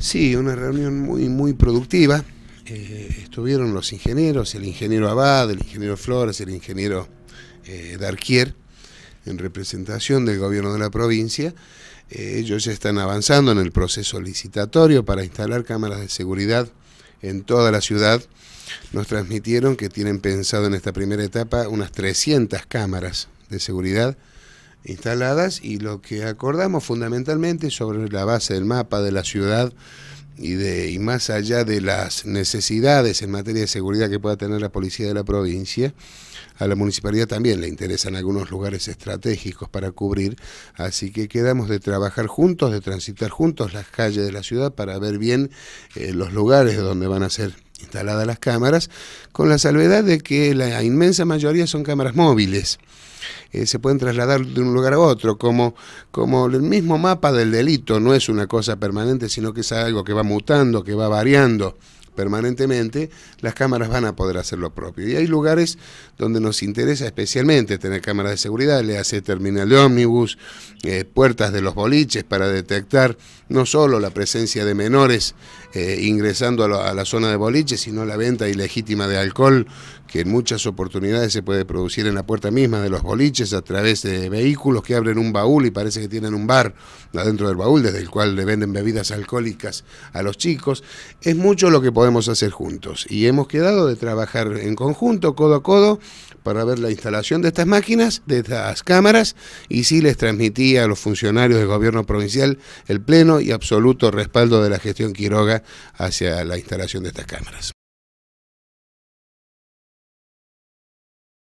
Sí, una reunión muy, muy productiva. Eh, estuvieron los ingenieros, el ingeniero Abad, el ingeniero Flores, el ingeniero eh, Darquier, en representación del gobierno de la provincia. Eh, ellos ya están avanzando en el proceso licitatorio para instalar cámaras de seguridad en toda la ciudad. Nos transmitieron que tienen pensado en esta primera etapa unas 300 cámaras de seguridad instaladas y lo que acordamos fundamentalmente sobre la base del mapa de la ciudad y, de, y más allá de las necesidades en materia de seguridad que pueda tener la policía de la provincia, a la municipalidad también le interesan algunos lugares estratégicos para cubrir, así que quedamos de trabajar juntos, de transitar juntos las calles de la ciudad para ver bien eh, los lugares donde van a ser instaladas las cámaras, con la salvedad de que la inmensa mayoría son cámaras móviles. Eh, se pueden trasladar de un lugar a otro, como, como el mismo mapa del delito no es una cosa permanente, sino que es algo que va mutando, que va variando permanentemente, las cámaras van a poder hacer lo propio. Y hay lugares donde nos interesa especialmente tener cámaras de seguridad, le hace terminal de ómnibus, eh, puertas de los boliches para detectar no solo la presencia de menores eh, ingresando a, la zona de boliches, sino la venta ilegítima de alcohol, que en muchas oportunidades se puede producir en la puerta misma de los boliches a través de vehículos que abren un baúl y parece que tienen un bar adentro del baúl, desde el cual le venden bebidas alcohólicas a los chicos. Es mucho lo que podemos hacer juntos. Y hemos quedado de trabajar en conjunto, codo a codo, para ver la instalación de estas máquinas, de estas cámaras, y sí les transmití a los funcionarios del gobierno provincial el pleno y absoluto respaldo de la gestión Quiroga hacia la instalación de estas cámaras.